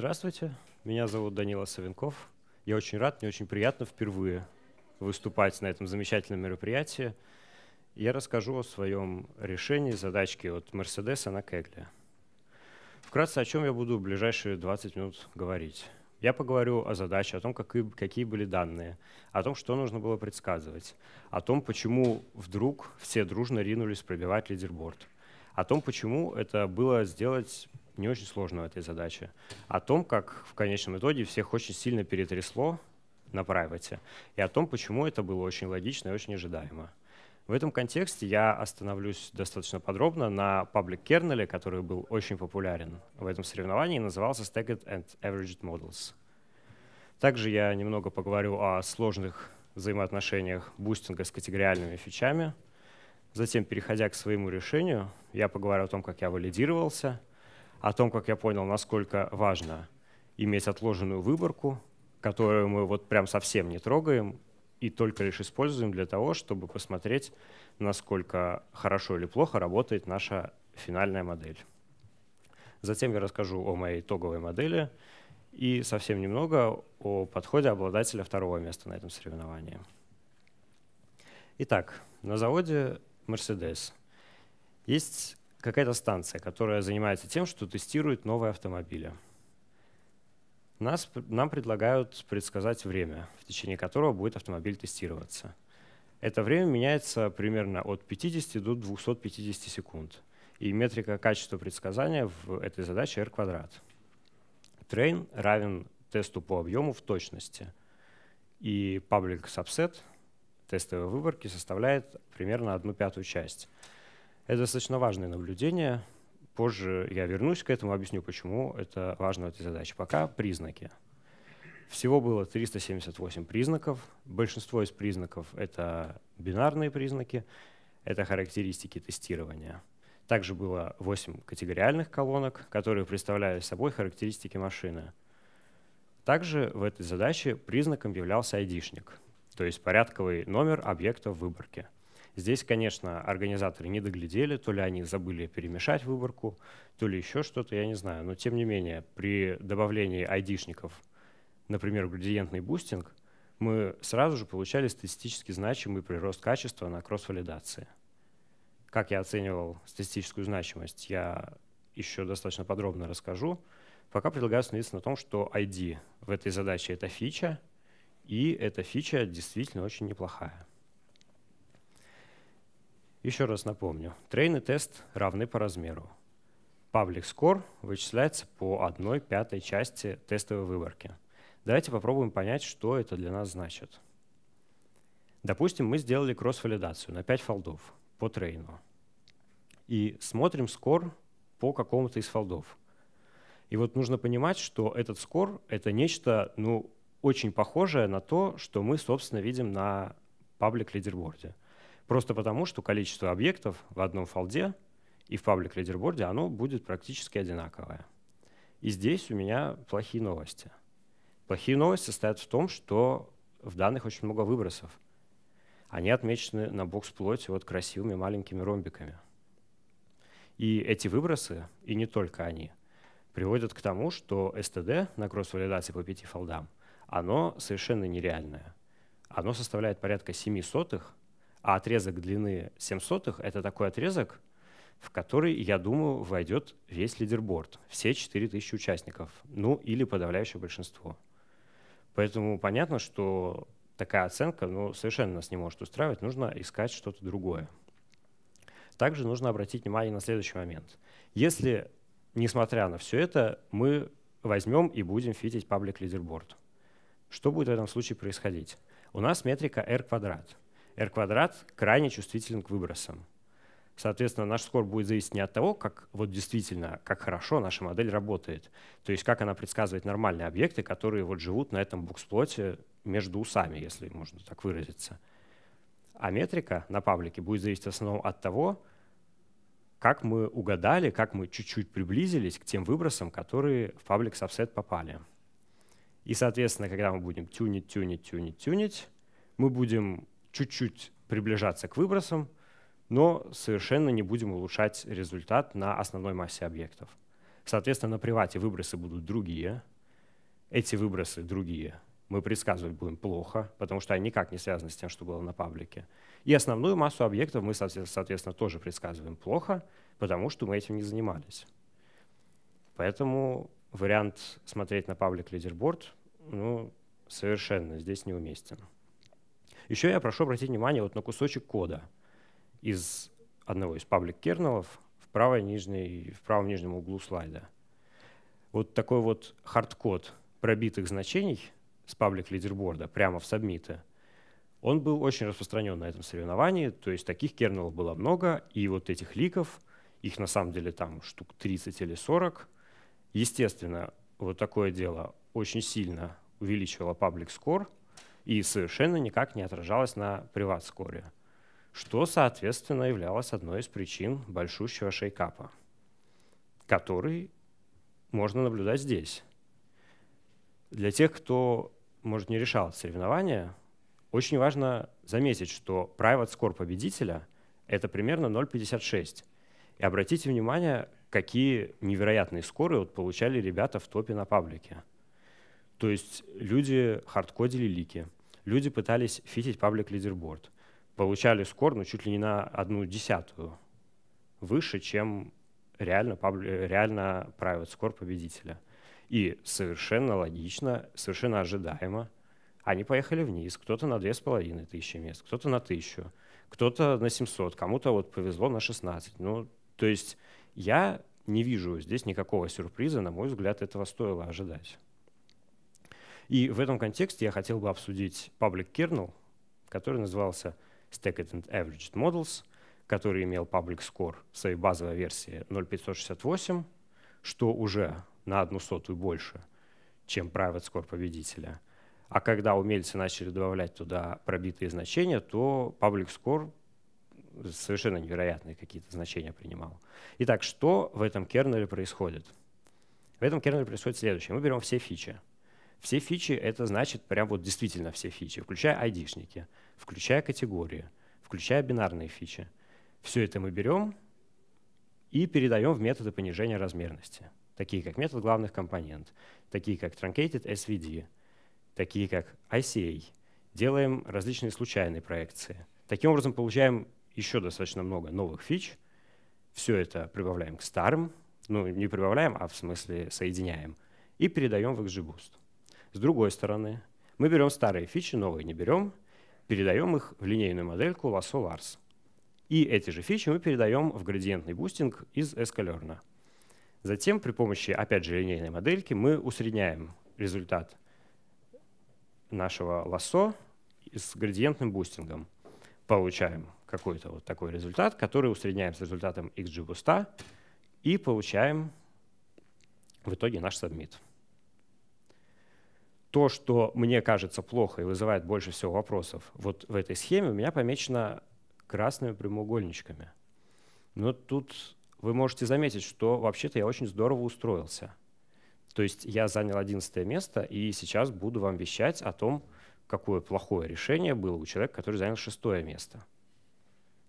Здравствуйте, меня зовут Данила Савенков. Я очень рад, мне очень приятно впервые выступать на этом замечательном мероприятии. Я расскажу о своем решении задачки от Мерседеса на Кегле. Вкратце, о чем я буду в ближайшие 20 минут говорить. Я поговорю о задаче, о том, как какие были данные, о том, что нужно было предсказывать, о том, почему вдруг все дружно ринулись пробивать лидерборд, о том, почему это было сделать не очень сложно в этой задаче, о том, как в конечном итоге всех очень сильно перетрясло на прайвате, и о том, почему это было очень логично и очень ожидаемо. В этом контексте я остановлюсь достаточно подробно на паблик kernel, который был очень популярен в этом соревновании и назывался Stacked and Averaged Models. Также я немного поговорю о сложных взаимоотношениях бустинга с категориальными фичами. Затем, переходя к своему решению, я поговорю о том, как я валидировался, о том, как я понял, насколько важно иметь отложенную выборку, которую мы вот прям совсем не трогаем и только лишь используем для того, чтобы посмотреть, насколько хорошо или плохо работает наша финальная модель. Затем я расскажу о моей итоговой модели и совсем немного о подходе обладателя второго места на этом соревновании. Итак, на заводе Mercedes есть какая-то станция, которая занимается тем, что тестирует новые автомобили. Нас, нам предлагают предсказать время, в течение которого будет автомобиль тестироваться. Это время меняется примерно от 50 до 250 секунд. И метрика качества предсказания в этой задаче r квадрат. Train равен тесту по объему в точности. И public subset тестовой выборки составляет примерно одну пятую часть. Это достаточно важное наблюдение. Позже я вернусь к этому, объясню, почему это важно в этой задаче. Пока признаки. Всего было 378 признаков. Большинство из признаков — это бинарные признаки, это характеристики тестирования. Также было 8 категориальных колонок, которые представляли собой характеристики машины. Также в этой задаче признаком являлся айдишник, то есть порядковый номер объекта в выборке — Здесь, конечно, организаторы не доглядели, то ли они забыли перемешать выборку, то ли еще что-то, я не знаю. Но, тем не менее, при добавлении айдишников, например, градиентный бустинг, мы сразу же получали статистически значимый прирост качества на кросс-валидации. Как я оценивал статистическую значимость, я еще достаточно подробно расскажу. Пока предлагаю остановиться на том, что ID в этой задаче — это фича, и эта фича действительно очень неплохая. Еще раз напомню, трейный тест равны по размеру. Public score вычисляется по одной пятой части тестовой выборки. Давайте попробуем понять, что это для нас значит. Допустим, мы сделали кросс-валидацию на 5 фолдов по трейну. И смотрим скор по какому-то из фолдов. И вот нужно понимать, что этот скор — это нечто ну, очень похожее на то, что мы, собственно, видим на паблик-лидерборде. Просто потому, что количество объектов в одном фолде и в паблик лидерборде оно будет практически одинаковое. И здесь у меня плохие новости. Плохие новости состоят в том, что в данных очень много выбросов. Они отмечены на бокс-плоте вот красивыми маленькими ромбиками. И эти выбросы, и не только они, приводят к тому, что СТД на кросс-валидации по пяти фолдам, оно совершенно нереальное. Оно составляет порядка 7 сотых а отрезок длины 7 сотых — это такой отрезок, в который, я думаю, войдет весь лидерборд, все 4000 участников, ну или подавляющее большинство. Поэтому понятно, что такая оценка ну, совершенно нас не может устраивать, нужно искать что-то другое. Также нужно обратить внимание на следующий момент. Если, несмотря на все это, мы возьмем и будем фитить паблик лидерборд, что будет в этом случае происходить? У нас метрика R квадрат — R квадрат крайне чувствителен к выбросам. Соответственно, наш скор будет зависеть не от того, как вот действительно, как хорошо наша модель работает, то есть как она предсказывает нормальные объекты, которые вот живут на этом буксплоте между усами, если можно так выразиться. А метрика на паблике будет зависеть в основном от того, как мы угадали, как мы чуть-чуть приблизились к тем выбросам, которые в паблик сабсет попали. И, соответственно, когда мы будем тюнить, тюнить, тюнить, тюнить, мы будем чуть-чуть приближаться к выбросам, но совершенно не будем улучшать результат на основной массе объектов. Соответственно, на привате выбросы будут другие, эти выбросы другие. Мы предсказывать будем плохо, потому что они никак не связаны с тем, что было на паблике. И основную массу объектов мы, соответственно, тоже предсказываем плохо, потому что мы этим не занимались. Поэтому вариант смотреть на паблик лидерборд ну, совершенно здесь неуместен. Еще я прошу обратить внимание вот на кусочек кода из одного из паблик кернелов в, правой нижней, в правом нижнем углу слайда. Вот такой вот хардкод пробитых значений с паблик лидерборда прямо в сабмиты, он был очень распространен на этом соревновании, то есть таких кернелов было много, и вот этих ликов, их на самом деле там штук 30 или 40, естественно, вот такое дело очень сильно увеличивало паблик скор, и совершенно никак не отражалось на приват-скоре, что, соответственно, являлось одной из причин большущего шейкапа, который можно наблюдать здесь. Для тех, кто, может, не решал соревнования, очень важно заметить, что private score победителя — это примерно 0,56. И обратите внимание, какие невероятные скоры вот получали ребята в топе на паблике. То есть люди хардкодили лики — люди пытались фитить паблик лидерборд. Получали скор, ну, чуть ли не на одну десятую выше, чем реально, пабли, реально private score победителя. И совершенно логично, совершенно ожидаемо, они поехали вниз. Кто-то на две с половиной тысячи мест, кто-то на тысячу, кто-то на 700, кому-то вот повезло на 16. Ну, то есть я не вижу здесь никакого сюрприза, на мой взгляд, этого стоило ожидать. И в этом контексте я хотел бы обсудить public kernel, который назывался Stacked and Averaged Models, который имел public score в своей базовой версии 0.568, что уже на одну сотую больше, чем private score победителя. А когда умельцы начали добавлять туда пробитые значения, то public score совершенно невероятные какие-то значения принимал. Итак, что в этом кернеле происходит? В этом кернеле происходит следующее. Мы берем все фичи — все фичи — это значит прям вот действительно все фичи, включая айдишники, включая категории, включая бинарные фичи. Все это мы берем и передаем в методы понижения размерности, такие как метод главных компонент, такие как truncated SVD, такие как ICA. Делаем различные случайные проекции. Таким образом получаем еще достаточно много новых фич. Все это прибавляем к старым, ну не прибавляем, а в смысле соединяем, и передаем в XGBoost. С другой стороны, мы берем старые фичи, новые не берем, передаем их в линейную модельку lasso vars. И эти же фичи мы передаем в градиентный бустинг из эскалерна. Затем при помощи, опять же, линейной модельки мы усредняем результат нашего лосо с градиентным бустингом. Получаем какой-то вот такой результат, который усредняем с результатом XGBoost и получаем в итоге наш сабмит то, что мне кажется плохо и вызывает больше всего вопросов, вот в этой схеме у меня помечено красными прямоугольничками. Но тут вы можете заметить, что вообще-то я очень здорово устроился. То есть я занял 11 место, и сейчас буду вам вещать о том, какое плохое решение было у человека, который занял шестое место.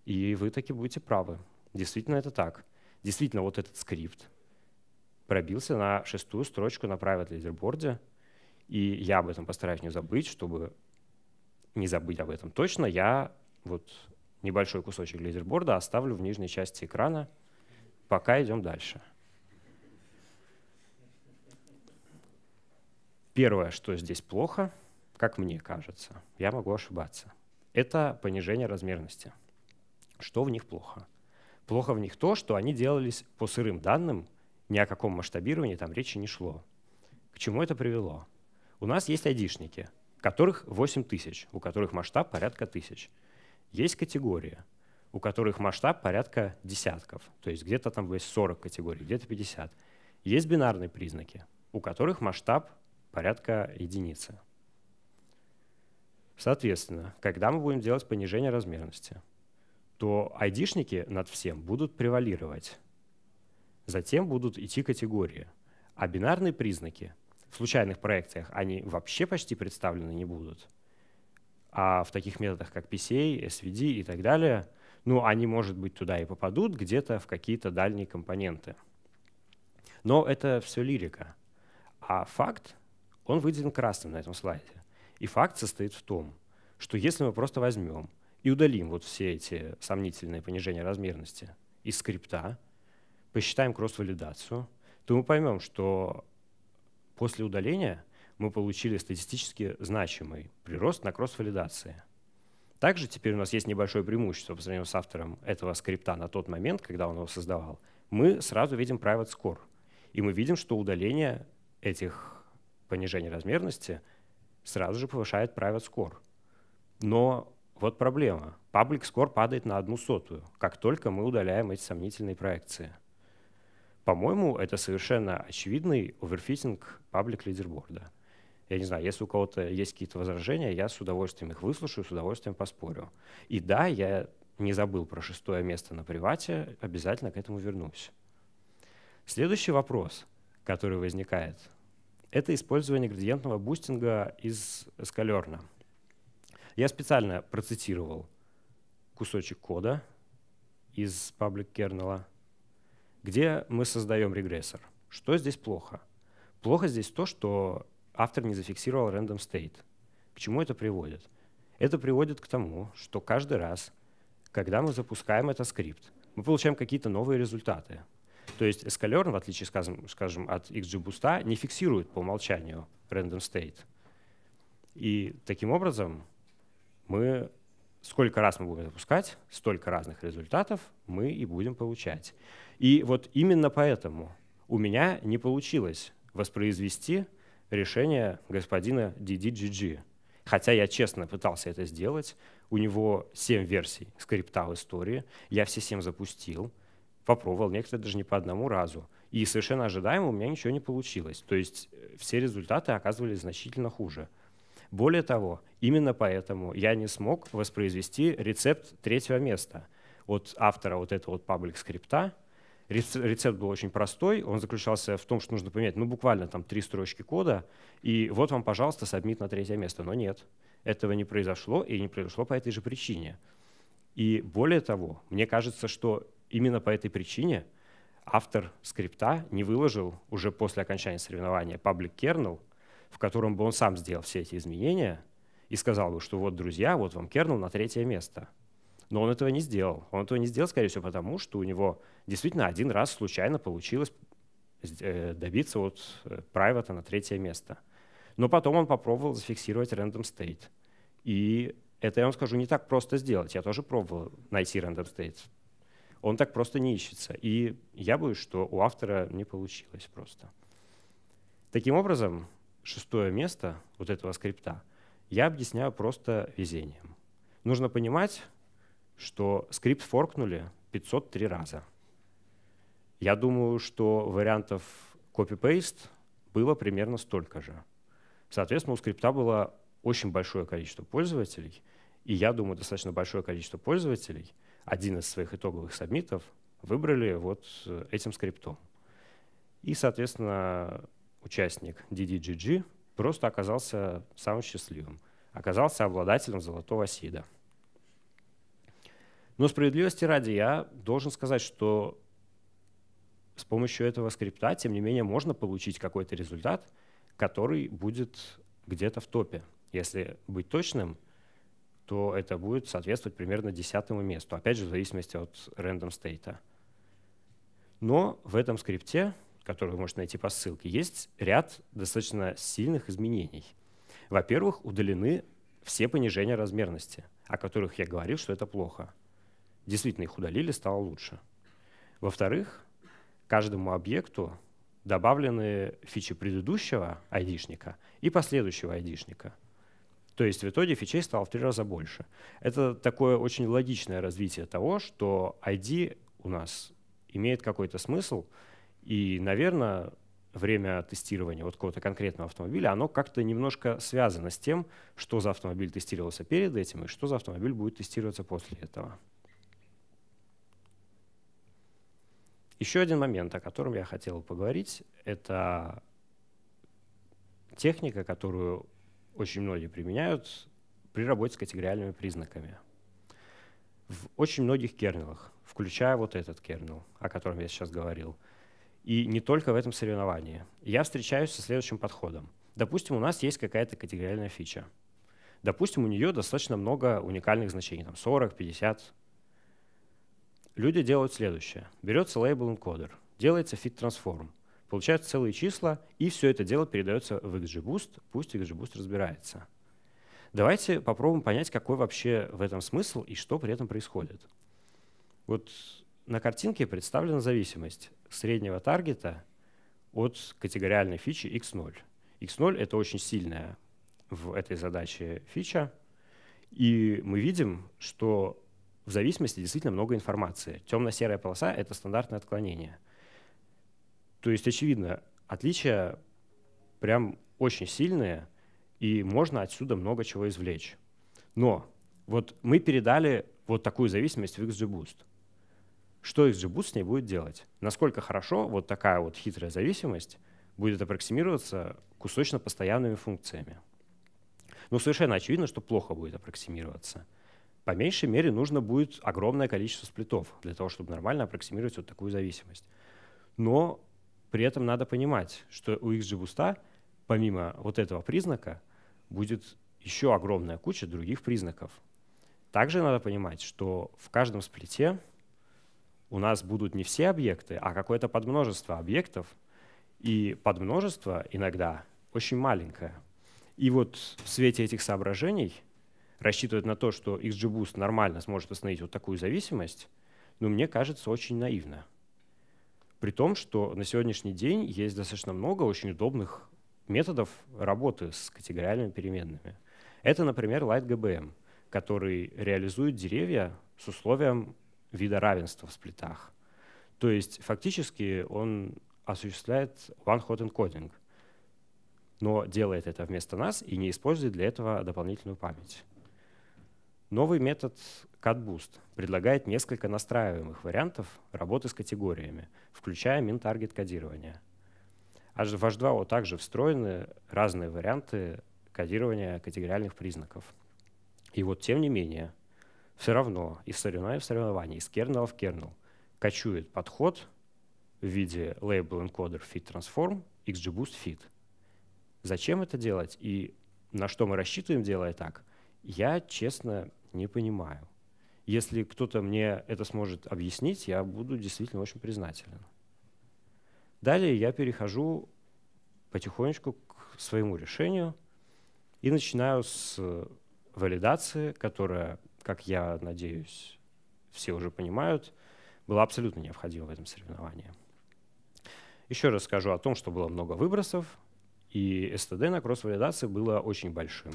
И вы таки будете правы. Действительно это так. Действительно вот этот скрипт пробился на шестую строчку на private лидерборде – и я об этом постараюсь не забыть, чтобы не забыть об этом точно, я вот небольшой кусочек лидерборда оставлю в нижней части экрана, пока идем дальше. Первое, что здесь плохо, как мне кажется, я могу ошибаться, это понижение размерности. Что в них плохо? Плохо в них то, что они делались по сырым данным, ни о каком масштабировании там речи не шло. К чему это привело? У нас есть айдишники, которых 8 тысяч, у которых масштаб порядка тысяч. Есть категории, у которых масштаб порядка десятков, то есть где-то там есть 40 категорий, где-то 50. Есть бинарные признаки, у которых масштаб порядка единицы. Соответственно, когда мы будем делать понижение размерности, то айдишники над всем будут превалировать. Затем будут идти категории, а бинарные признаки в случайных проекциях они вообще почти представлены не будут. А в таких методах, как PCA, SVD и так далее, ну, они, может быть, туда и попадут, где-то в какие-то дальние компоненты. Но это все лирика. А факт, он выделен красным на этом слайде. И факт состоит в том, что если мы просто возьмем и удалим вот все эти сомнительные понижения размерности из скрипта, посчитаем кросс-валидацию, то мы поймем, что После удаления мы получили статистически значимый прирост на кросс-валидации. Также теперь у нас есть небольшое преимущество по сравнению с автором этого скрипта на тот момент, когда он его создавал. Мы сразу видим private score. И мы видим, что удаление этих понижений размерности сразу же повышает private score. Но вот проблема. Public score падает на одну сотую, как только мы удаляем эти сомнительные проекции. По-моему, это совершенно очевидный оверфитинг паблик лидерборда. Я не знаю, если у кого-то есть какие-то возражения, я с удовольствием их выслушаю, с удовольствием поспорю. И да, я не забыл про шестое место на привате, обязательно к этому вернусь. Следующий вопрос, который возникает, это использование градиентного бустинга из скалерна. Я специально процитировал кусочек кода из паблик кернела, где мы создаем регрессор. Что здесь плохо? Плохо здесь то, что автор не зафиксировал random state. К чему это приводит? Это приводит к тому, что каждый раз, когда мы запускаем этот скрипт, мы получаем какие-то новые результаты. То есть Escalern, в отличие, скажем, скажем от XGBoost, не фиксирует по умолчанию random state. И таким образом мы сколько раз мы будем запускать, столько разных результатов мы и будем получать. И вот именно поэтому у меня не получилось воспроизвести решение господина DDGG. Хотя я честно пытался это сделать. У него 7 версий скрипта в истории. Я все 7 запустил, попробовал, некоторые даже не по одному разу. И совершенно ожидаемо у меня ничего не получилось. То есть э, все результаты оказывались значительно хуже – более того, именно поэтому я не смог воспроизвести рецепт третьего места от автора вот этого вот паблик скрипта. Рецепт был очень простой, он заключался в том, что нужно поменять, ну, буквально там три строчки кода, и вот вам, пожалуйста, сабмит на третье место. Но нет, этого не произошло, и не произошло по этой же причине. И более того, мне кажется, что именно по этой причине автор скрипта не выложил уже после окончания соревнования паблик kernel, в котором бы он сам сделал все эти изменения и сказал бы, что вот, друзья, вот вам кернел на третье место. Но он этого не сделал. Он этого не сделал, скорее всего, потому что у него действительно один раз случайно получилось э, добиться вот private э, на третье место. Но потом он попробовал зафиксировать random state. И это, я вам скажу, не так просто сделать. Я тоже пробовал найти random state. Он так просто не ищется. И я боюсь, что у автора не получилось просто. Таким образом, шестое место вот этого скрипта я объясняю просто везением. Нужно понимать, что скрипт форкнули 503 раза. Я думаю, что вариантов копипейст было примерно столько же. Соответственно, у скрипта было очень большое количество пользователей, и я думаю, достаточно большое количество пользователей, один из своих итоговых сабмитов, выбрали вот э, этим скриптом. И, соответственно, участник DDGG просто оказался самым счастливым, оказался обладателем золотого сида. Но справедливости ради я должен сказать, что с помощью этого скрипта, тем не менее, можно получить какой-то результат, который будет где-то в топе. Если быть точным, то это будет соответствовать примерно десятому месту, опять же, в зависимости от random стейта. Но в этом скрипте который вы можете найти по ссылке, есть ряд достаточно сильных изменений. Во-первых, удалены все понижения размерности, о которых я говорил, что это плохо. Действительно, их удалили, стало лучше. Во-вторых, каждому объекту добавлены фичи предыдущего айдишника и последующего айдишника. То есть в итоге фичей стало в три раза больше. Это такое очень логичное развитие того, что ID у нас имеет какой-то смысл, и, наверное, время тестирования вот какого-то конкретного автомобиля, оно как-то немножко связано с тем, что за автомобиль тестировался перед этим и что за автомобиль будет тестироваться после этого. Еще один момент, о котором я хотел поговорить, это техника, которую очень многие применяют при работе с категориальными признаками. В очень многих кернелах, включая вот этот кернел, о котором я сейчас говорил – и не только в этом соревновании. Я встречаюсь со следующим подходом. Допустим, у нас есть какая-то категориальная фича. Допустим, у нее достаточно много уникальных значений, там 40, 50. Люди делают следующее. Берется лейбл encoder, делается fit transform, получаются целые числа, и все это дело передается в XGBoost, пусть XGBoost разбирается. Давайте попробуем понять, какой вообще в этом смысл и что при этом происходит. Вот на картинке представлена зависимость среднего таргета от категориальной фичи x0. x0 — это очень сильная в этой задаче фича, и мы видим, что в зависимости действительно много информации. Темно-серая полоса — это стандартное отклонение. То есть, очевидно, отличия прям очень сильные, и можно отсюда много чего извлечь. Но вот мы передали вот такую зависимость в XGBoost — что XGBoost с ней будет делать. Насколько хорошо вот такая вот хитрая зависимость будет аппроксимироваться кусочно-постоянными функциями. Ну совершенно очевидно, что плохо будет аппроксимироваться. По меньшей мере нужно будет огромное количество сплитов для того, чтобы нормально аппроксимировать вот такую зависимость. Но при этом надо понимать, что у XGBoost, помимо вот этого признака, будет еще огромная куча других признаков. Также надо понимать, что в каждом сплите у нас будут не все объекты, а какое-то подмножество объектов, и подмножество иногда очень маленькое. И вот в свете этих соображений рассчитывать на то, что XGBoost нормально сможет остановить вот такую зависимость, ну, мне кажется, очень наивно. При том, что на сегодняшний день есть достаточно много очень удобных методов работы с категориальными переменными. Это, например, LightGBM, который реализует деревья с условием вида равенства в сплитах. То есть фактически он осуществляет one-hot encoding, но делает это вместо нас и не использует для этого дополнительную память. Новый метод CatBoost предлагает несколько настраиваемых вариантов работы с категориями, включая min-таргет кодирования. А в H2O также встроены разные варианты кодирования категориальных признаков. И вот тем не менее, все равно из соревнований в соревнования, из кернела в кернел кочует подход в виде label encoder fit transform, xgboost fit. Зачем это делать и на что мы рассчитываем, делая так, я, честно, не понимаю. Если кто-то мне это сможет объяснить, я буду действительно очень признателен. Далее я перехожу потихонечку к своему решению и начинаю с валидации, которая как я надеюсь, все уже понимают, было абсолютно необходимо в этом соревновании. Еще раз скажу о том, что было много выбросов, и СТД на кросс-валидации было очень большим.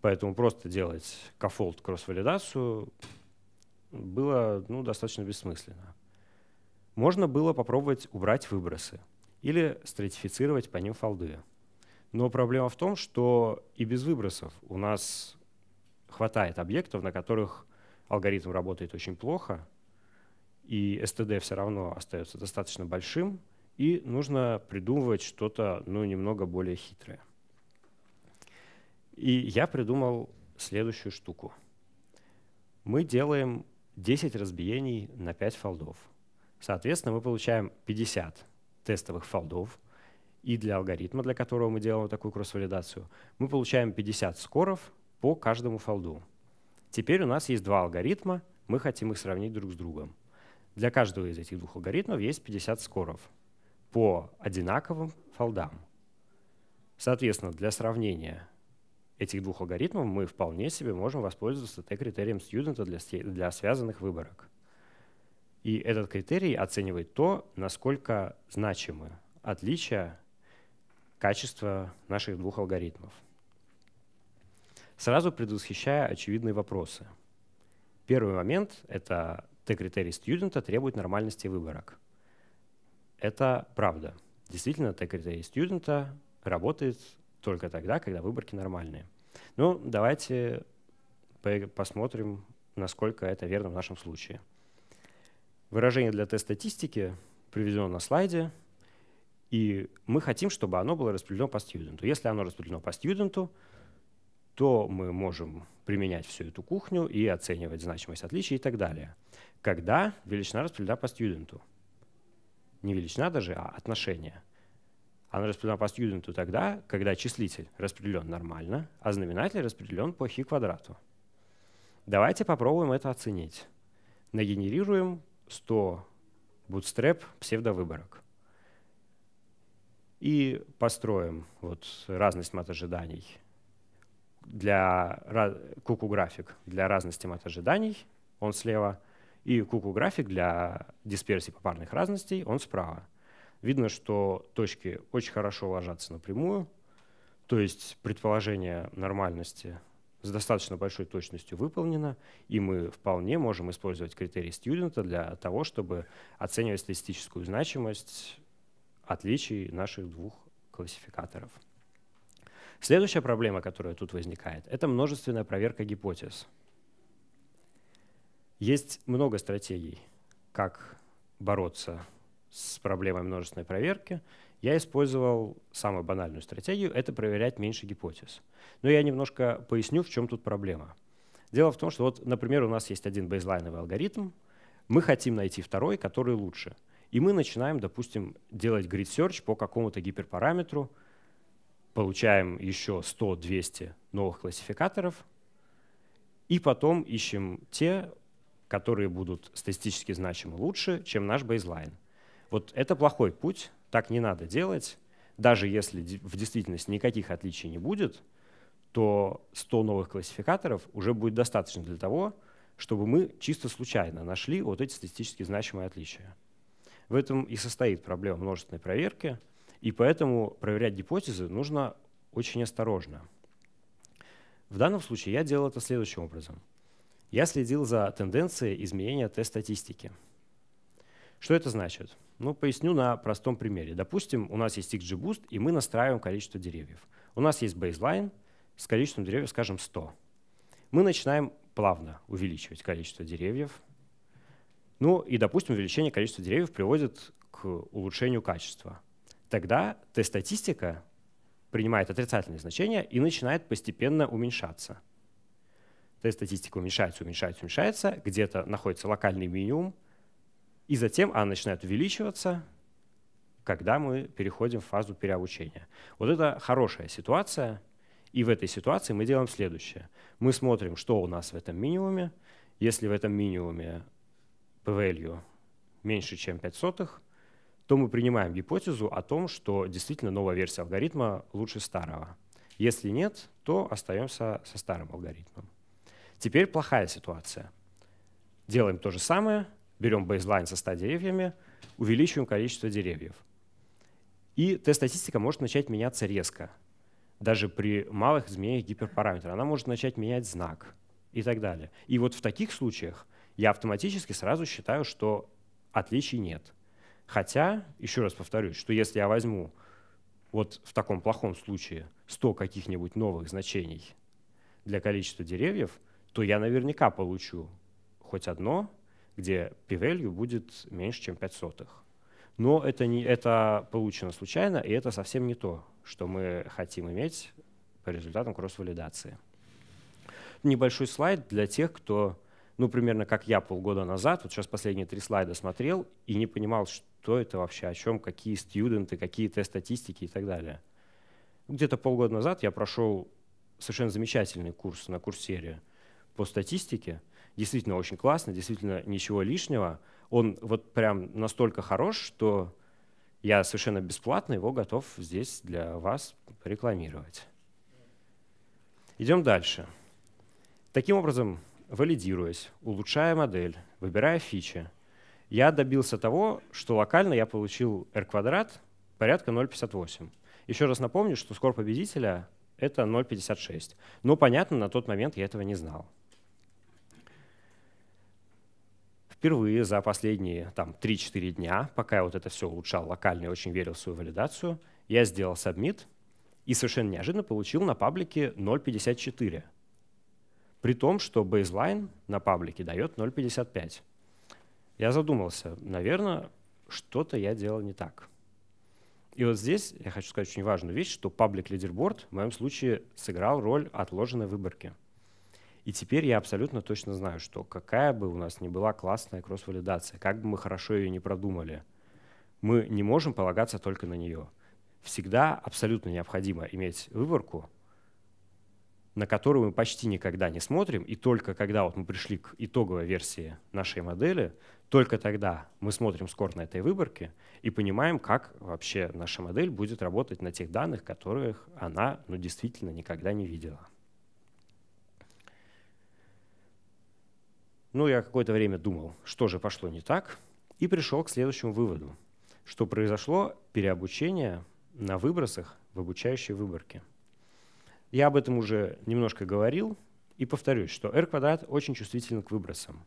Поэтому просто делать кафолд кросс-валидацию было ну, достаточно бессмысленно. Можно было попробовать убрать выбросы или стратифицировать по ним фолды. Но проблема в том, что и без выбросов у нас хватает объектов, на которых алгоритм работает очень плохо, и STD все равно остается достаточно большим, и нужно придумывать что-то ну, немного более хитрое. И я придумал следующую штуку. Мы делаем 10 разбиений на 5 фолдов. Соответственно, мы получаем 50 тестовых фолдов, и для алгоритма, для которого мы делаем такую кросс-валидацию, мы получаем 50 скоров по каждому фолду. Теперь у нас есть два алгоритма, мы хотим их сравнить друг с другом. Для каждого из этих двух алгоритмов есть 50 скоров по одинаковым фолдам. Соответственно, для сравнения этих двух алгоритмов мы вполне себе можем воспользоваться Т-критерием студента для, для связанных выборок. И этот критерий оценивает то, насколько значимы отличия качества наших двух алгоритмов сразу предвосхищая очевидные вопросы. Первый момент — это Т-критерий студента требует нормальности выборок. Это правда. Действительно, Т-критерий студента работает только тогда, когда выборки нормальные. Ну, давайте посмотрим, насколько это верно в нашем случае. Выражение для Т-статистики приведено на слайде, и мы хотим, чтобы оно было распределено по студенту. Если оно распределено по студенту, то мы можем применять всю эту кухню и оценивать значимость отличий и так далее. Когда величина распределена по студенту? Не величина даже, а отношение. Она распределена по студенту тогда, когда числитель распределен нормально, а знаменатель распределен по хи квадрату. Давайте попробуем это оценить. Нагенерируем 100 bootstrap псевдовыборок. И построим вот разность мат ожиданий для куку график для разности мат ожиданий, он слева, и куку график для дисперсии попарных разностей, он справа. Видно, что точки очень хорошо ложатся напрямую, то есть предположение нормальности с достаточно большой точностью выполнено, и мы вполне можем использовать критерий студента для того, чтобы оценивать статистическую значимость отличий наших двух классификаторов. Следующая проблема, которая тут возникает, это множественная проверка гипотез. Есть много стратегий, как бороться с проблемой множественной проверки. Я использовал самую банальную стратегию – это проверять меньше гипотез. Но я немножко поясню, в чем тут проблема. Дело в том, что вот, например, у нас есть один бейзлайновый алгоритм, мы хотим найти второй, который лучше. И мы начинаем, допустим, делать grid search по какому-то гиперпараметру – получаем еще 100-200 новых классификаторов, и потом ищем те, которые будут статистически значимы лучше, чем наш бейзлайн. Вот это плохой путь, так не надо делать. Даже если в действительности никаких отличий не будет, то 100 новых классификаторов уже будет достаточно для того, чтобы мы чисто случайно нашли вот эти статистически значимые отличия. В этом и состоит проблема множественной проверки – и поэтому проверять гипотезы нужно очень осторожно. В данном случае я делал это следующим образом. Я следил за тенденцией изменения тест статистики Что это значит? Ну, поясню на простом примере. Допустим, у нас есть XGBoost, и мы настраиваем количество деревьев. У нас есть бейзлайн с количеством деревьев, скажем, 100. Мы начинаем плавно увеличивать количество деревьев. Ну и, допустим, увеличение количества деревьев приводит к улучшению качества тогда Т-статистика принимает отрицательные значения и начинает постепенно уменьшаться. Т-статистика уменьшается, уменьшается, уменьшается, где-то находится локальный минимум, и затем она начинает увеличиваться, когда мы переходим в фазу переобучения. Вот это хорошая ситуация, и в этой ситуации мы делаем следующее. Мы смотрим, что у нас в этом минимуме. Если в этом минимуме p-value меньше, чем 0,05 то мы принимаем гипотезу о том, что действительно новая версия алгоритма лучше старого. Если нет, то остаемся со старым алгоритмом. Теперь плохая ситуация. Делаем то же самое, берем бейзлайн со 100 деревьями, увеличиваем количество деревьев. И Т-статистика может начать меняться резко. Даже при малых изменениях гиперпараметра. Она может начать менять знак и так далее. И вот в таких случаях я автоматически сразу считаю, что отличий нет – Хотя, еще раз повторюсь, что если я возьму вот в таком плохом случае 100 каких-нибудь новых значений для количества деревьев, то я наверняка получу хоть одно, где p-value будет меньше, чем 5 сотых. Но это, не, это получено случайно, и это совсем не то, что мы хотим иметь по результатам кросс-валидации. Небольшой слайд для тех, кто, ну, примерно как я полгода назад, вот сейчас последние три слайда смотрел и не понимал, что кто это вообще, о чем, какие студенты, какие тест-статистики и так далее. Где-то полгода назад я прошел совершенно замечательный курс на курсере по статистике. Действительно очень классно, действительно ничего лишнего. Он вот прям настолько хорош, что я совершенно бесплатно его готов здесь для вас рекламировать. Идем дальше. Таким образом, валидируясь, улучшая модель, выбирая фичи – я добился того, что локально я получил R квадрат порядка 0,58. Еще раз напомню, что скор победителя — это 0,56. Но, понятно, на тот момент я этого не знал. Впервые за последние там, 3-4 дня, пока я вот это все улучшал локально и очень верил в свою валидацию, я сделал сабмит и совершенно неожиданно получил на паблике 0,54. При том, что baseline на паблике дает 0,55 я задумался, наверное, что-то я делал не так. И вот здесь я хочу сказать очень важную вещь, что паблик лидерборд в моем случае сыграл роль отложенной выборки. И теперь я абсолютно точно знаю, что какая бы у нас ни была классная кросс-валидация, как бы мы хорошо ее не продумали, мы не можем полагаться только на нее. Всегда абсолютно необходимо иметь выборку, на которую мы почти никогда не смотрим, и только когда вот мы пришли к итоговой версии нашей модели, только тогда мы смотрим скор на этой выборке и понимаем, как вообще наша модель будет работать на тех данных, которых она ну, действительно никогда не видела. Ну, я какое-то время думал, что же пошло не так, и пришел к следующему выводу, что произошло переобучение на выбросах в обучающей выборке – я об этом уже немножко говорил и повторюсь, что R квадрат очень чувствителен к выбросам.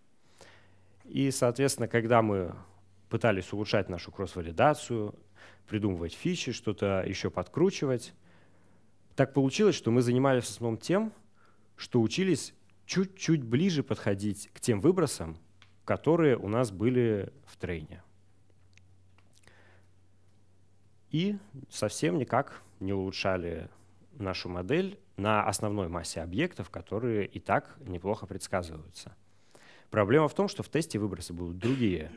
И, соответственно, когда мы пытались улучшать нашу кросс-валидацию, придумывать фичи, что-то еще подкручивать, так получилось, что мы занимались в основном тем, что учились чуть-чуть ближе подходить к тем выбросам, которые у нас были в трейне. И совсем никак не улучшали нашу модель на основной массе объектов, которые и так неплохо предсказываются. Проблема в том, что в тесте выбросы будут другие.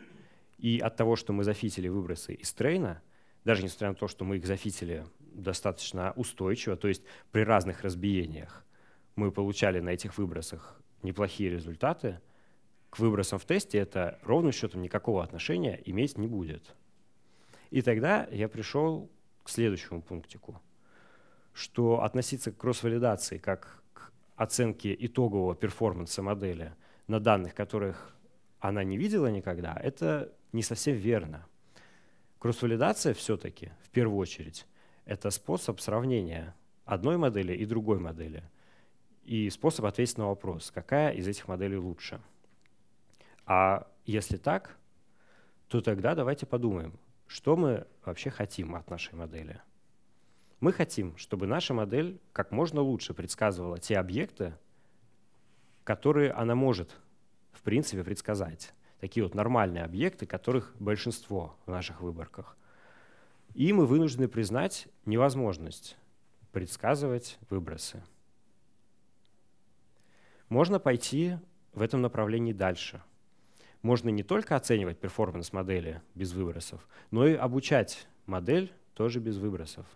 И от того, что мы зафитили выбросы из трейна, даже несмотря на то, что мы их зафитили достаточно устойчиво, то есть при разных разбиениях мы получали на этих выбросах неплохие результаты, к выбросам в тесте это ровным счетом никакого отношения иметь не будет. И тогда я пришел к следующему пунктику – что относиться к кросс-валидации как к оценке итогового перформанса модели на данных, которых она не видела никогда, это не совсем верно. Кросс-валидация все-таки, в первую очередь, это способ сравнения одной модели и другой модели. И способ ответить на вопрос, какая из этих моделей лучше. А если так, то тогда давайте подумаем, что мы вообще хотим от нашей модели – мы хотим, чтобы наша модель как можно лучше предсказывала те объекты, которые она может, в принципе, предсказать. Такие вот нормальные объекты, которых большинство в наших выборках. И мы вынуждены признать невозможность предсказывать выбросы. Можно пойти в этом направлении дальше. Можно не только оценивать перформанс модели без выбросов, но и обучать модель тоже без выбросов.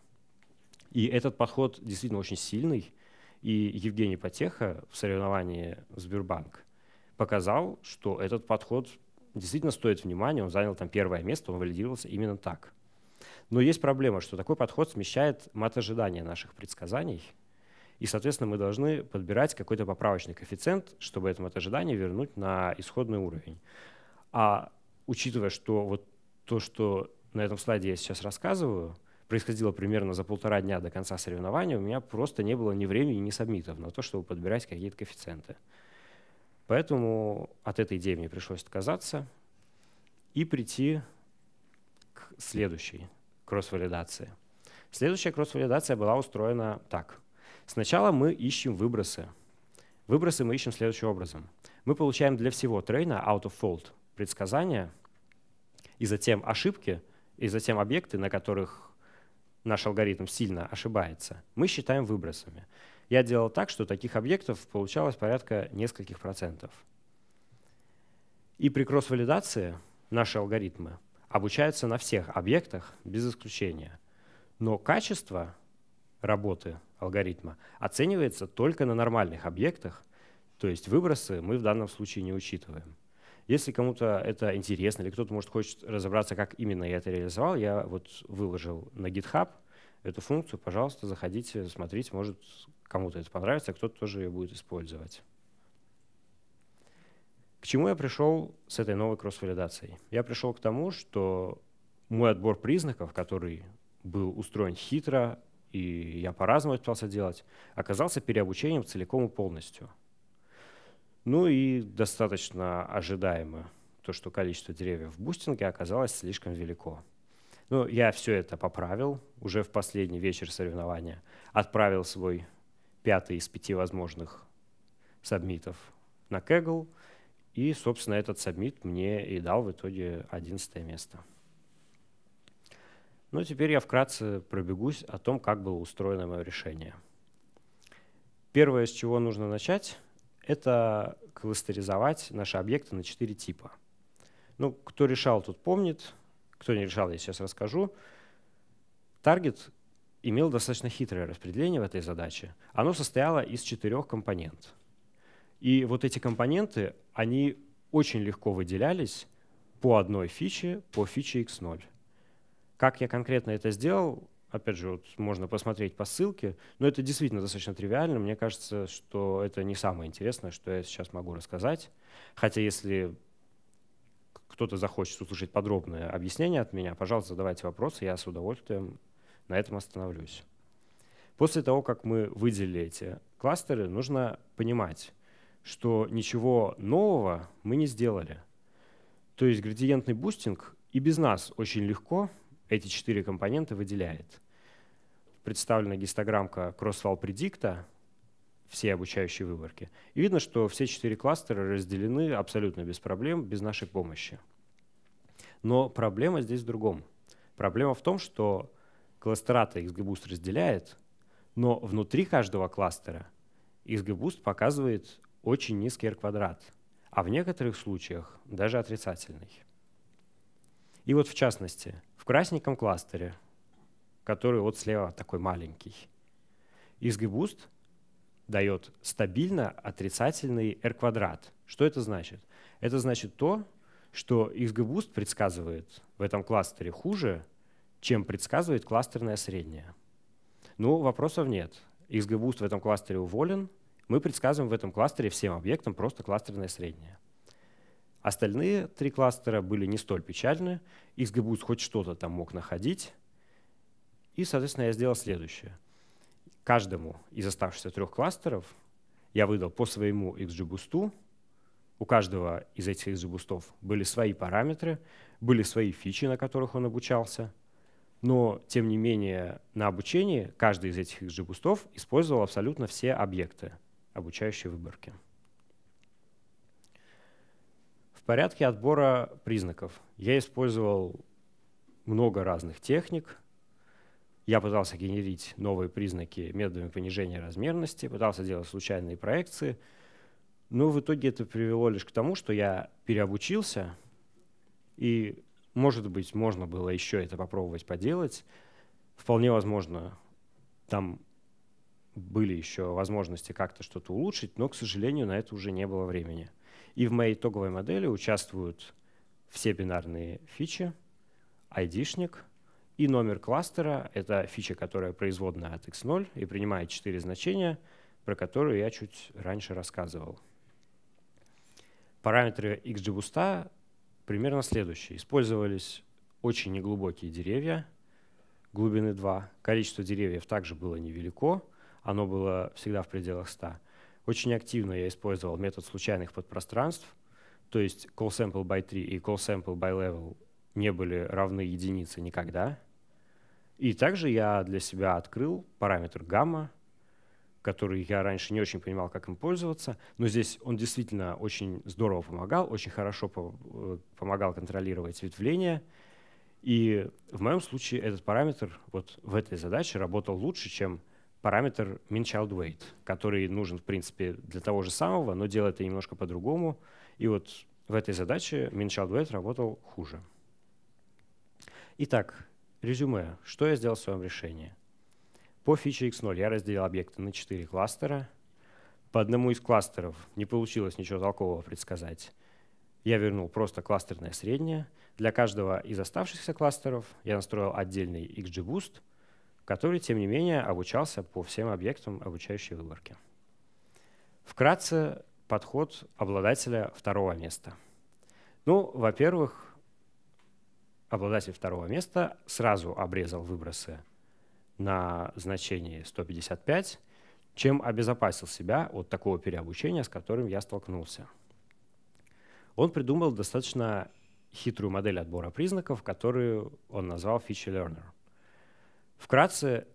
И этот подход действительно очень сильный. И Евгений Потеха в соревновании Сбербанк показал, что этот подход действительно стоит внимания. Он занял там первое место, он валидировался именно так. Но есть проблема, что такой подход смещает мат ожидания наших предсказаний. И, соответственно, мы должны подбирать какой-то поправочный коэффициент, чтобы это мат ожидание вернуть на исходный уровень. А учитывая, что вот то, что на этом слайде я сейчас рассказываю, происходило примерно за полтора дня до конца соревнования, у меня просто не было ни времени, ни сабмитов на то, чтобы подбирать какие-то коэффициенты. Поэтому от этой идеи мне пришлось отказаться и прийти к следующей кросс-валидации. Следующая кросс-валидация была устроена так. Сначала мы ищем выбросы. Выбросы мы ищем следующим образом. Мы получаем для всего трейна out of fold предсказания, и затем ошибки, и затем объекты, на которых наш алгоритм сильно ошибается, мы считаем выбросами. Я делал так, что таких объектов получалось порядка нескольких процентов. И при кросс-валидации наши алгоритмы обучаются на всех объектах без исключения. Но качество работы алгоритма оценивается только на нормальных объектах, то есть выбросы мы в данном случае не учитываем. Если кому-то это интересно или кто-то, может, хочет разобраться, как именно я это реализовал, я вот выложил на GitHub эту функцию. Пожалуйста, заходите, смотрите, может, кому-то это понравится, а кто-то тоже ее будет использовать. К чему я пришел с этой новой кросс-валидацией? Я пришел к тому, что мой отбор признаков, который был устроен хитро, и я по-разному пытался делать, оказался переобучением целиком и полностью – ну и достаточно ожидаемо то, что количество деревьев в бустинге оказалось слишком велико. Ну, я все это поправил уже в последний вечер соревнования. Отправил свой пятый из пяти возможных сабмитов на кегл И, собственно, этот сабмит мне и дал в итоге 11 место. Ну, теперь я вкратце пробегусь о том, как было устроено мое решение. Первое, с чего нужно начать – это кластеризовать наши объекты на четыре типа. Ну, кто решал, тот помнит. Кто не решал, я сейчас расскажу. Таргет имел достаточно хитрое распределение в этой задаче. Оно состояло из четырех компонент. И вот эти компоненты, они очень легко выделялись по одной фиче, по фиче x0. Как я конкретно это сделал, опять же, вот можно посмотреть по ссылке, но это действительно достаточно тривиально. Мне кажется, что это не самое интересное, что я сейчас могу рассказать. Хотя если кто-то захочет услышать подробное объяснение от меня, пожалуйста, задавайте вопросы, я с удовольствием на этом остановлюсь. После того, как мы выделили эти кластеры, нужно понимать, что ничего нового мы не сделали. То есть градиентный бустинг и без нас очень легко – эти четыре компонента выделяет. Представлена гистограммка CrossFall Predict, все обучающие выборки. И видно, что все четыре кластера разделены абсолютно без проблем, без нашей помощи. Но проблема здесь в другом. Проблема в том, что кластера-то XGBoost разделяет, но внутри каждого кластера XGBoost показывает очень низкий R-квадрат, а в некоторых случаях даже отрицательный. И вот в частности, в красненьком кластере, который вот слева такой маленький. XGBoost дает стабильно отрицательный R квадрат. Что это значит? Это значит то, что XGBoost предсказывает в этом кластере хуже, чем предсказывает кластерное среднее. Ну, вопросов нет. XGBoost в этом кластере уволен. Мы предсказываем в этом кластере всем объектам просто кластерное среднее. Остальные три кластера были не столь печальны. XGBoost хоть что-то там мог находить. И, соответственно, я сделал следующее. Каждому из оставшихся трех кластеров я выдал по своему XGBoost. У каждого из этих XGBoost были свои параметры, были свои фичи, на которых он обучался. Но, тем не менее, на обучении каждый из этих XGBoost использовал абсолютно все объекты обучающей выборки. В порядке отбора признаков я использовал много разных техник. Я пытался генерить новые признаки методами понижения размерности, пытался делать случайные проекции, но в итоге это привело лишь к тому, что я переобучился, и, может быть, можно было еще это попробовать поделать. Вполне возможно, там были еще возможности как-то что-то улучшить, но, к сожалению, на это уже не было времени. И в моей итоговой модели участвуют все бинарные фичи, ID-шник и номер кластера. Это фича, которая производная от x0 и принимает четыре значения, про которые я чуть раньше рассказывал. Параметры XGBoost примерно следующие. Использовались очень неглубокие деревья глубины 2. Количество деревьев также было невелико оно было всегда в пределах 100. Очень активно я использовал метод случайных подпространств, то есть call sample by 3 и call sample by level не были равны единице никогда. И также я для себя открыл параметр гамма, который я раньше не очень понимал, как им пользоваться, но здесь он действительно очень здорово помогал, очень хорошо э, помогал контролировать ветвление. И в моем случае этот параметр вот в этой задаче работал лучше, чем параметр child weight, который нужен, в принципе, для того же самого, но делает это немножко по-другому. И вот в этой задаче child weight работал хуже. Итак, резюме. Что я сделал в своем решении? По фиче x0 я разделил объекты на 4 кластера. По одному из кластеров не получилось ничего толкового предсказать. Я вернул просто кластерное среднее. Для каждого из оставшихся кластеров я настроил отдельный XGBoost — который, тем не менее, обучался по всем объектам обучающей выборки. Вкратце подход обладателя второго места. Ну, во-первых, обладатель второго места сразу обрезал выбросы на значение 155, чем обезопасил себя от такого переобучения, с которым я столкнулся. Он придумал достаточно хитрую модель отбора признаков, которую он назвал Feature Learner – Вкратце,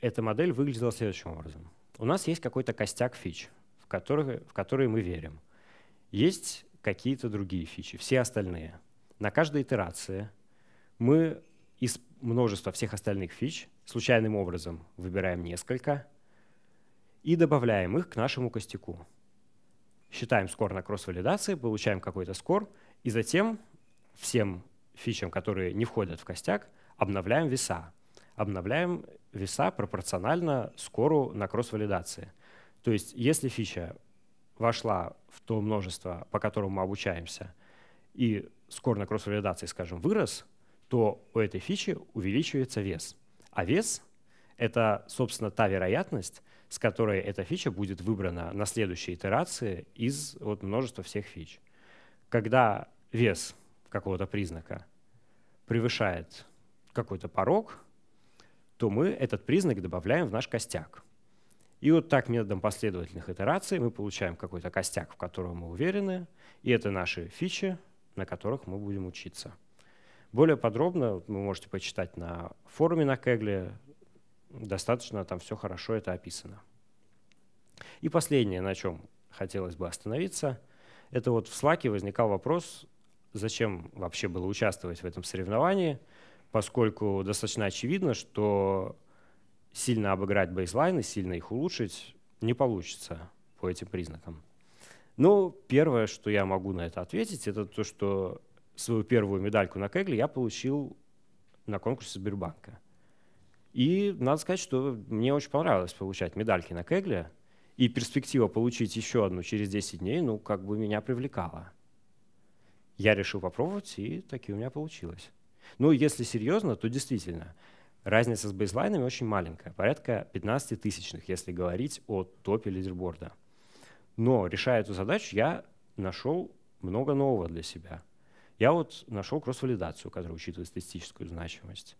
эта модель выглядела следующим образом. У нас есть какой-то костяк фич, в которые, в которые мы верим. Есть какие-то другие фичи, все остальные. На каждой итерации мы из множества всех остальных фич случайным образом выбираем несколько и добавляем их к нашему костяку. Считаем скор на кросс-валидации, получаем какой-то скор, и затем всем фичам, которые не входят в костяк, обновляем веса обновляем веса пропорционально скору на кросс-валидации. То есть если фича вошла в то множество, по которому мы обучаемся, и скор на кросс-валидации, скажем, вырос, то у этой фичи увеличивается вес. А вес — это, собственно, та вероятность, с которой эта фича будет выбрана на следующей итерации из вот множества всех фич. Когда вес какого-то признака превышает какой-то порог, то мы этот признак добавляем в наш костяк. И вот так методом последовательных итераций мы получаем какой-то костяк, в котором мы уверены, и это наши фичи, на которых мы будем учиться. Более подробно вы можете почитать на форуме на Кегле, достаточно там все хорошо это описано. И последнее, на чем хотелось бы остановиться, это вот в Slack возникал вопрос, зачем вообще было участвовать в этом соревновании – поскольку достаточно очевидно, что сильно обыграть бейслайны, сильно их улучшить не получится по этим признакам. Но первое, что я могу на это ответить, это то, что свою первую медальку на кегле я получил на конкурсе Сбербанка. И надо сказать, что мне очень понравилось получать медальки на кегле, и перспектива получить еще одну через 10 дней, ну, как бы меня привлекала. Я решил попробовать, и таки у меня получилось. Ну, если серьезно, то действительно, разница с бейслайнами очень маленькая, порядка 15 тысячных, если говорить о топе лидерборда. Но, решая эту задачу, я нашел много нового для себя. Я вот нашел кросс-валидацию, которая учитывает статистическую значимость.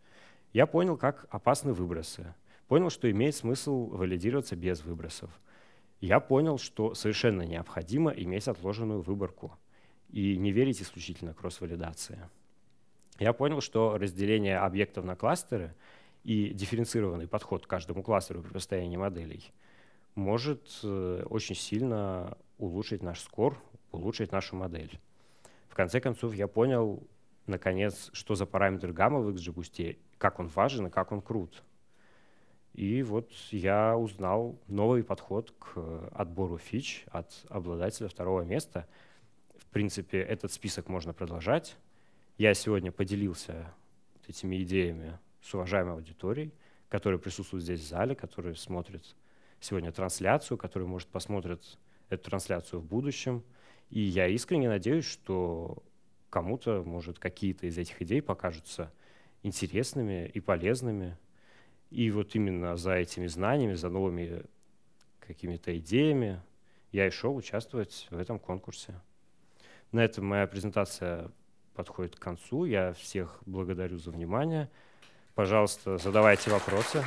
Я понял, как опасны выбросы. Понял, что имеет смысл валидироваться без выбросов. Я понял, что совершенно необходимо иметь отложенную выборку и не верить исключительно кросс-валидации я понял, что разделение объектов на кластеры и дифференцированный подход к каждому кластеру при построении моделей может э, очень сильно улучшить наш скор, улучшить нашу модель. В конце концов, я понял, наконец, что за параметр гамма в XGBoost, как он важен и как он крут. И вот я узнал новый подход к отбору фич от обладателя второго места. В принципе, этот список можно продолжать, я сегодня поделился этими идеями с уважаемой аудиторией, которая присутствует здесь в зале, которая смотрит сегодня трансляцию, которая, может, посмотрит эту трансляцию в будущем. И я искренне надеюсь, что кому-то, может, какие-то из этих идей покажутся интересными и полезными. И вот именно за этими знаниями, за новыми какими-то идеями я и шел участвовать в этом конкурсе. На этом моя презентация подходит к концу. Я всех благодарю за внимание. Пожалуйста, задавайте вопросы.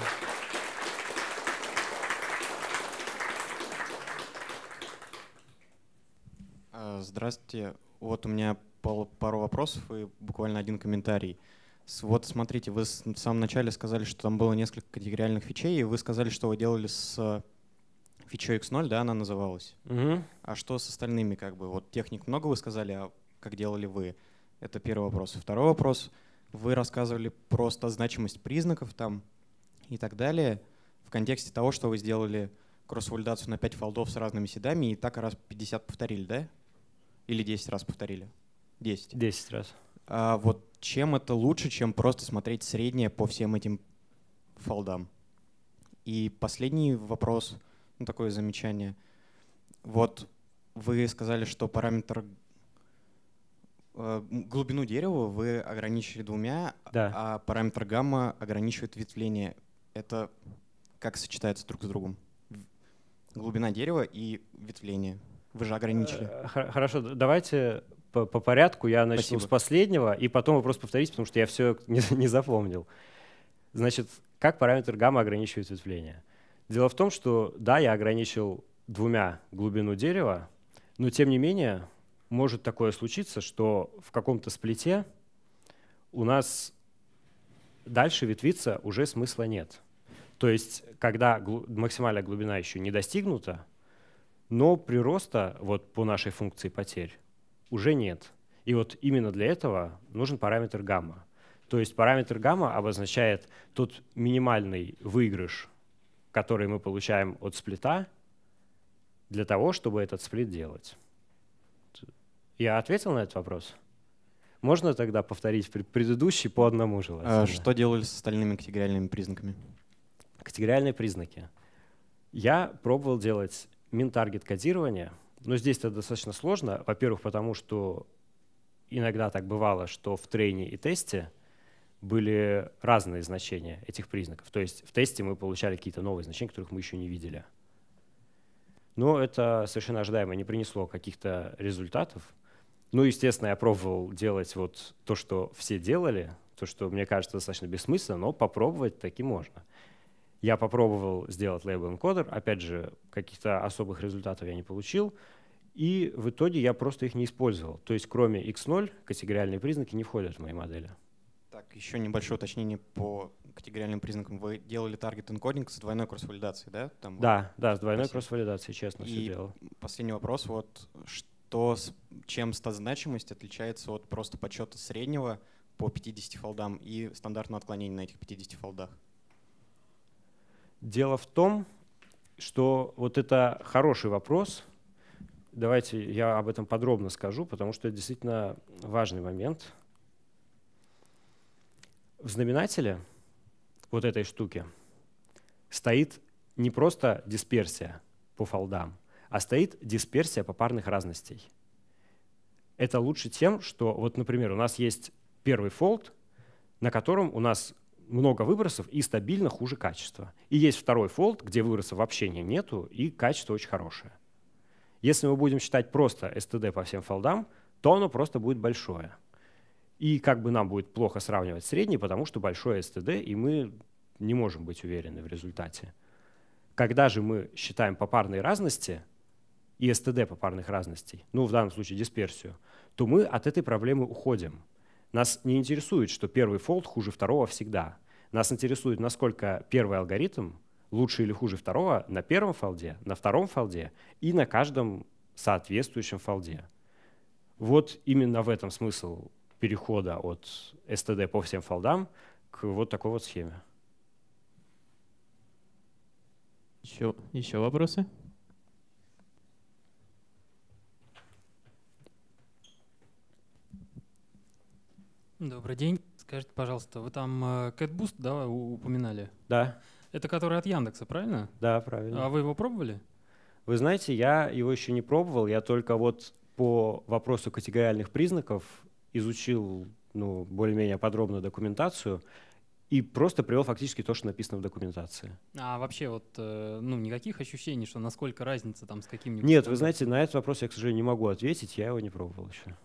А, здравствуйте. Вот у меня пару вопросов и буквально один комментарий. Вот смотрите, вы в самом начале сказали, что там было несколько категориальных фичей, и вы сказали, что вы делали с фичой X0, да, она называлась. Угу. А что с остальными, как бы? Вот техник много вы сказали, а как делали вы? Это первый вопрос. Второй вопрос. Вы рассказывали просто значимость признаков там и так далее в контексте того, что вы сделали кроссвалидацию на 5 фолдов с разными седами и так раз 50 повторили, да? Или 10 раз повторили? 10. 10 раз. А вот чем это лучше, чем просто смотреть среднее по всем этим фолдам? И последний вопрос, ну такое замечание. Вот вы сказали, что параметр Э, глубину дерева вы ограничили двумя, да. а параметр гамма ограничивает ветвление. Это как сочетается друг с другом? Глубина дерева и ветвление. Вы же ограничили. Э, хорошо, давайте по, по порядку. Я начну Спасибо. с последнего, и потом вопрос повторить, потому что я все не, не запомнил. Значит, как параметр гамма ограничивает ветвление? Дело в том, что да, я ограничил двумя глубину дерева, но тем не менее может такое случиться, что в каком-то сплите у нас дальше ветвиться уже смысла нет. То есть, когда гл максимальная глубина еще не достигнута, но прироста вот по нашей функции потерь уже нет. И вот именно для этого нужен параметр гамма. То есть параметр гамма обозначает тот минимальный выигрыш, который мы получаем от сплита, для того, чтобы этот сплит делать. Я ответил на этот вопрос? Можно тогда повторить предыдущий по одному а желательно? А что делали с остальными категориальными признаками? Категориальные признаки. Я пробовал делать мин-таргет кодирование, но здесь это достаточно сложно. Во-первых, потому что иногда так бывало, что в трейне и тесте были разные значения этих признаков. То есть в тесте мы получали какие-то новые значения, которых мы еще не видели. Но это совершенно ожидаемо не принесло каких-то результатов, ну, естественно, я пробовал делать вот то, что все делали, то, что мне кажется достаточно бессмысленно, но попробовать таки можно. Я попробовал сделать Label Encoder, опять же, каких-то особых результатов я не получил, и в итоге я просто их не использовал. То есть кроме X0 категориальные признаки не входят в мои модели. Так, еще небольшое уточнение по категориальным признакам. Вы делали таргет энкодинг с двойной кросс-валидацией, да? Там да, вот, да, с двойной кросс-валидацией, честно, и все делал. последний вопрос. Вот то чем стат-значимость отличается от просто подсчета среднего по 50 фолдам и стандартного отклонения на этих 50 фолдах? Дело в том, что вот это хороший вопрос. Давайте я об этом подробно скажу, потому что это действительно важный момент. В знаменателе вот этой штуки стоит не просто дисперсия по фолдам, а стоит дисперсия попарных разностей. Это лучше тем, что, вот, например, у нас есть первый фолд, на котором у нас много выбросов и стабильно хуже качество. И есть второй фолд, где выбросов вообще нету, и качество очень хорошее. Если мы будем считать просто STD по всем фолдам, то оно просто будет большое. И как бы нам будет плохо сравнивать средний, потому что большое STD, и мы не можем быть уверены в результате. Когда же мы считаем попарные разности, и СТД попарных разностей, ну в данном случае дисперсию, то мы от этой проблемы уходим. Нас не интересует, что первый фолд хуже второго всегда. Нас интересует, насколько первый алгоритм лучше или хуже второго на первом фолде, на втором фолде и на каждом соответствующем фолде. Вот именно в этом смысл перехода от STD по всем фолдам к вот такой вот схеме. Еще, еще вопросы? Добрый день. Скажите, пожалуйста, вы там э, CatBoost, да, упоминали? Да. Это который от Яндекса, правильно? Да, правильно. А вы его пробовали? Вы знаете, я его еще не пробовал. Я только вот по вопросу категориальных признаков изучил ну, более-менее подробно документацию и просто привел фактически то, что написано в документации. А вообще вот э, ну, никаких ощущений, что насколько разница там с каким-нибудь? Нет, вы знаете, на этот вопрос я, к сожалению, не могу ответить, я его не пробовал еще.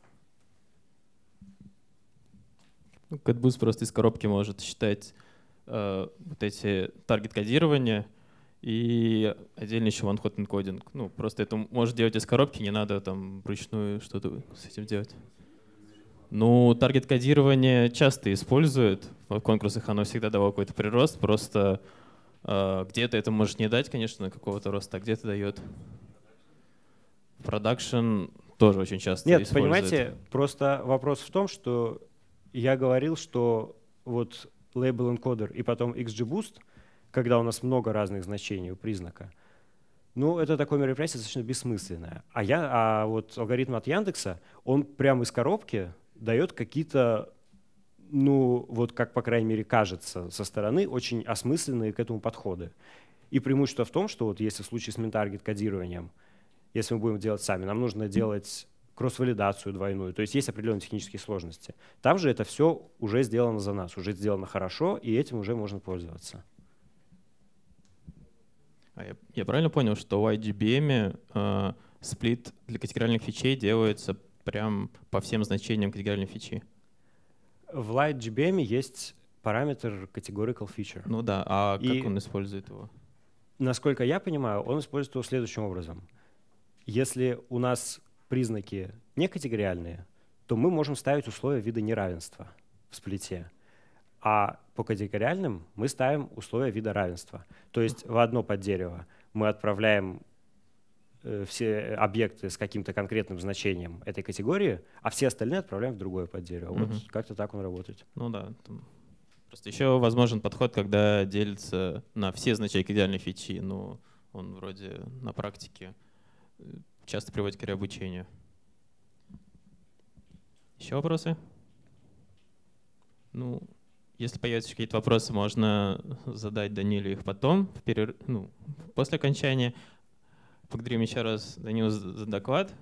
Ну, CatBoost просто из коробки может считать э, вот эти таргет-кодирования и отдельно еще one-hot encoding. Ну, просто это может делать из коробки, не надо там вручную что-то с этим делать. Ну, таргет-кодирование часто используют. В конкурсах оно всегда давало какой-то прирост, просто э, где-то это может не дать, конечно, какого-то роста, а где-то дает. Продакшн тоже очень часто Нет, использует. понимаете, просто вопрос в том, что я говорил, что вот Label Encoder и потом XGBoost, когда у нас много разных значений у признака, ну, это такое мероприятие достаточно бессмысленное. А, я, а вот алгоритм от Яндекса, он прямо из коробки дает какие-то, ну, вот как, по крайней мере, кажется со стороны, очень осмысленные к этому подходы. И преимущество в том, что вот если в случае с ментаргет кодированием, если мы будем делать сами, нам нужно делать кросс-валидацию двойную. То есть есть определенные технические сложности. Там же это все уже сделано за нас, уже сделано хорошо, и этим уже можно пользоваться. А я, я правильно понял, что в IDBM э, сплит для категориальных фичей делается прям по всем значениям категориальной фичи? В Light есть параметр categorical feature. Ну да, а и, как он использует его? Насколько я понимаю, он использует его следующим образом. Если у нас признаки некатегориальные, то мы можем ставить условия вида неравенства в сплите. А по категориальным мы ставим условия вида равенства. То есть в одно под дерево мы отправляем э, все объекты с каким-то конкретным значением этой категории, а все остальные отправляем в другое под дерево. Угу. Вот как-то так он работает. Ну да. Просто еще возможен подход, когда делится на все значения идеальной фичи, но ну, он вроде на практике э, часто приводит к переобучению. Еще вопросы? Ну, если появятся какие-то вопросы, можно задать Данилю их потом, в перер... ну, после окончания. Благодарим еще раз Данилу за доклад.